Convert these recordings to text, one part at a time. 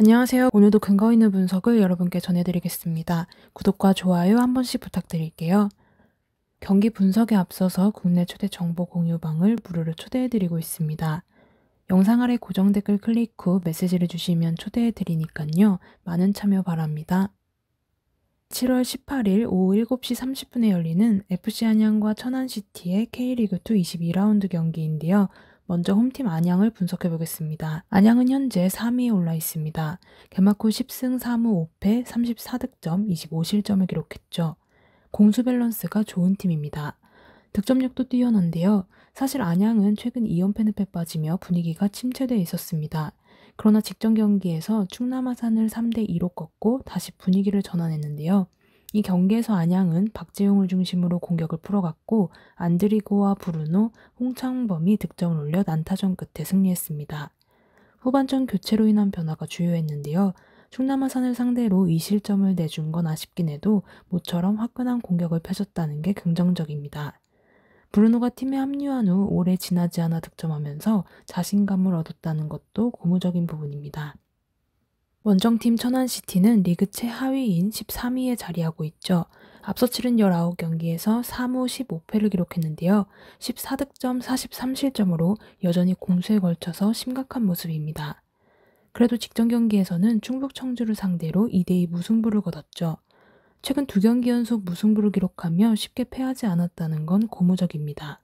안녕하세요. 오늘도 근거 있는 분석을 여러분께 전해드리겠습니다. 구독과 좋아요 한 번씩 부탁드릴게요. 경기 분석에 앞서서 국내 초대 정보 공유방을 무료로 초대해드리고 있습니다. 영상 아래 고정 댓글 클릭 후 메시지를 주시면 초대해드리니깐요. 많은 참여 바랍니다. 7월 18일 오후 7시 30분에 열리는 FC 안양과 천안시티의 K리그2 22라운드 경기인데요. 먼저 홈팀 안양을 분석해 보겠습니다. 안양은 현재 3위에 올라 있습니다. 개막 후 10승 3무 5패 34득점 25실점을 기록했죠. 공수 밸런스가 좋은 팀입니다. 득점력도 뛰어난데요. 사실 안양은 최근 2연패 늪에 빠지며 분위기가 침체돼 있었습니다. 그러나 직전 경기에서 충남 화산을 3대 2로 꺾고 다시 분위기를 전환했는데요. 이 경기에서 안양은 박재용을 중심으로 공격을 풀어갔고 안드리고와 브루노, 홍창범이 득점을 올려 난타전 끝에 승리했습니다. 후반전 교체로 인한 변화가 주요했는데요. 충남아산을 상대로 이 실점을 내준 건 아쉽긴 해도 모처럼 화끈한 공격을 펼쳤다는 게 긍정적입니다. 브루노가 팀에 합류한 후 오래 지나지 않아 득점하면서 자신감을 얻었다는 것도 고무적인 부분입니다. 원정팀 천안시티는 리그 최하위인 13위에 자리하고 있죠. 앞서 치른 19경기에서 3무 15패를 기록했는데요. 14득점 43실점으로 여전히 공수에 걸쳐서 심각한 모습입니다. 그래도 직전 경기에서는 충북 청주를 상대로 2대2 무승부를 거뒀죠. 최근 두 경기 연속 무승부를 기록하며 쉽게 패하지 않았다는 건 고무적입니다.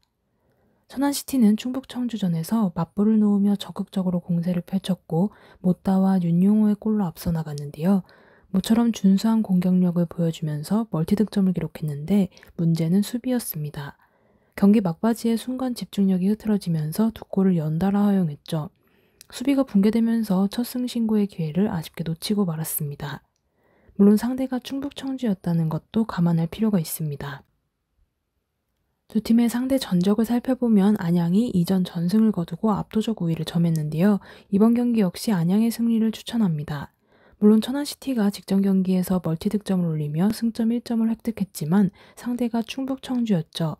천안시티는 충북 청주전에서 맞불을 놓으며 적극적으로 공세를 펼쳤고 못다와 윤용호의 골로 앞서 나갔는데요. 모처럼 준수한 공격력을 보여주면서 멀티 득점을 기록했는데 문제는 수비였습니다. 경기 막바지에 순간 집중력이 흐트러지면서 두 골을 연달아 허용했죠. 수비가 붕괴되면서 첫 승신고의 기회를 아쉽게 놓치고 말았습니다. 물론 상대가 충북 청주였다는 것도 감안할 필요가 있습니다. 두 팀의 상대 전적을 살펴보면 안양이 이전 전승을 거두고 압도적 우위를 점했는데요. 이번 경기 역시 안양의 승리를 추천합니다. 물론 천안시티가 직전 경기에서 멀티 득점을 올리며 승점 1점을 획득했지만 상대가 충북 청주였죠.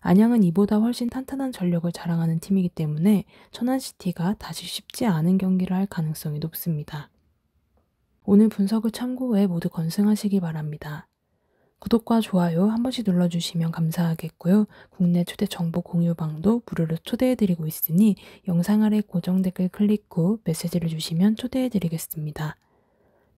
안양은 이보다 훨씬 탄탄한 전력을 자랑하는 팀이기 때문에 천안시티가 다시 쉽지 않은 경기를 할 가능성이 높습니다. 오늘 분석을 참고해 모두 건승하시기 바랍니다. 구독과 좋아요 한 번씩 눌러주시면 감사하겠고요. 국내 초대 정보 공유방도 무료로 초대해드리고 있으니 영상 아래 고정 댓글 클릭 후 메시지를 주시면 초대해드리겠습니다.